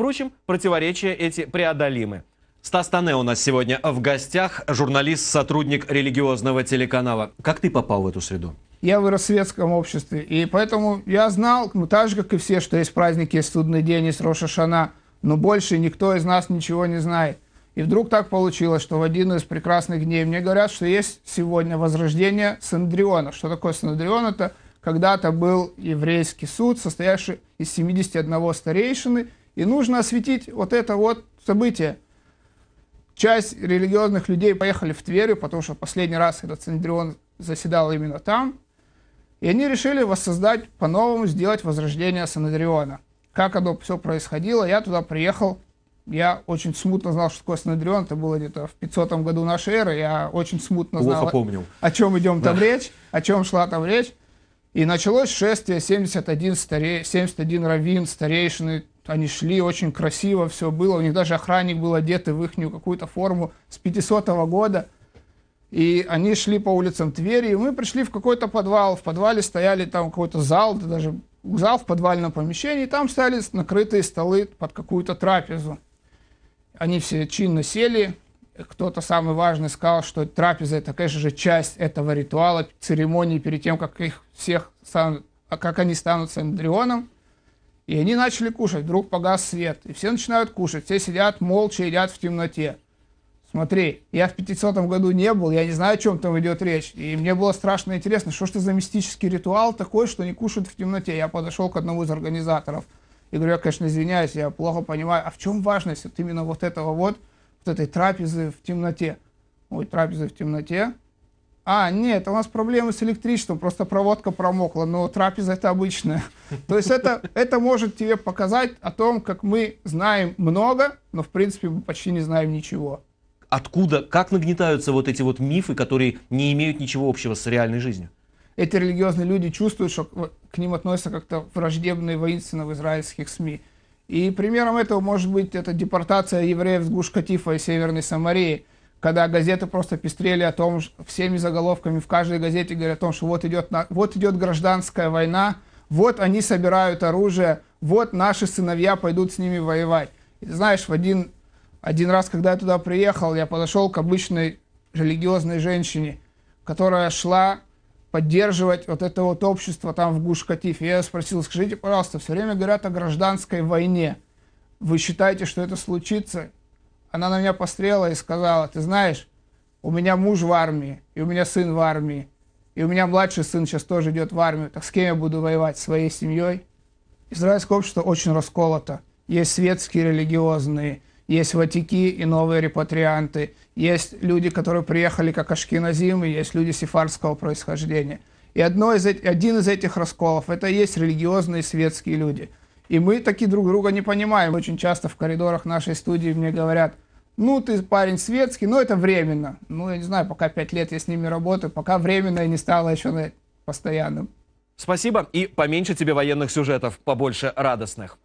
Впрочем, противоречия эти преодолимы. Стас Тане у нас сегодня в гостях, журналист, сотрудник религиозного телеканала. Как ты попал в эту среду? Я вырос в светском обществе, и поэтому я знал, ну, так же, как и все, что есть праздники, есть судный день, есть Роша Шана, но больше никто из нас ничего не знает. И вдруг так получилось, что в один из прекрасных дней мне говорят, что есть сегодня возрождение Сандриона. Что такое Сандрион? Это когда-то был еврейский суд, состоявший из 71 старейшины, и нужно осветить вот это вот событие. Часть религиозных людей поехали в Тверю, потому что последний раз этот Сандрион заседал именно там. И они решили воссоздать, по-новому сделать возрождение Санадриона. Как оно все происходило, я туда приехал. Я очень смутно знал, что такое Санадрион. Это было где-то в 500 году нашей эры. Я очень смутно знал, помнил. о чем идем там да. речь, о чем шла там речь. И началось шествие 71, старе... 71 раввин, старейшины, они шли очень красиво, все было. У них даже охранник был одет в их какую-то форму с 500 -го года. И они шли по улицам Твери, и мы пришли в какой-то подвал. В подвале стояли там какой-то зал, даже зал в подвальном помещении, и там стояли накрытые столы под какую-то трапезу. Они все чинно сели, кто-то самый важный сказал, что трапеза это, конечно же, часть этого ритуала, церемонии перед тем, как их всех как они станут Сандрионом. И они начали кушать, вдруг погас свет. И все начинают кушать, все сидят молча, едят в темноте. Смотри, я в 500 году не был, я не знаю, о чем там идет речь. И мне было страшно интересно, что ж это за мистический ритуал такой, что они кушают в темноте. Я подошел к одному из организаторов и говорю, я, конечно, извиняюсь, я плохо понимаю, а в чем важность вот именно вот этого вот, вот этой трапезы в темноте? Ой, трапезы в темноте. А, нет, у нас проблемы с электричеством, просто проводка промокла, но трапеза это обычная. То есть это, это может тебе показать о том, как мы знаем много, но в принципе мы почти не знаем ничего. Откуда, как нагнетаются вот эти вот мифы, которые не имеют ничего общего с реальной жизнью? Эти религиозные люди чувствуют, что к ним относятся как-то враждебно и воинственно в израильских СМИ. И примером этого может быть эта депортация евреев с Гушкатифа и Северной Самарии – когда газеты просто пестрели о том, всеми заголовками в каждой газете говорят о том, что вот идет, вот идет гражданская война, вот они собирают оружие, вот наши сыновья пойдут с ними воевать. И ты знаешь, в один, один раз, когда я туда приехал, я подошел к обычной религиозной женщине, которая шла поддерживать вот это вот общество там в Гушкатифе. Я спросил, скажите, пожалуйста, все время говорят о гражданской войне. Вы считаете, что это случится? Она на меня пострела и сказала, ты знаешь, у меня муж в армии, и у меня сын в армии, и у меня младший сын сейчас тоже идет в армию, так с кем я буду воевать? Своей семьей? Израильское общество очень расколото. Есть светские, религиозные, есть ватики и новые репатрианты, есть люди, которые приехали как ашкеназимы, есть люди сефардского происхождения. И одно из, один из этих расколов – это и есть религиозные светские люди – и мы такие друг друга не понимаем. Очень часто в коридорах нашей студии мне говорят, ну, ты парень светский, но это временно. Ну, я не знаю, пока пять лет я с ними работаю, пока временно и не стала еще постоянным. Спасибо и поменьше тебе военных сюжетов, побольше радостных.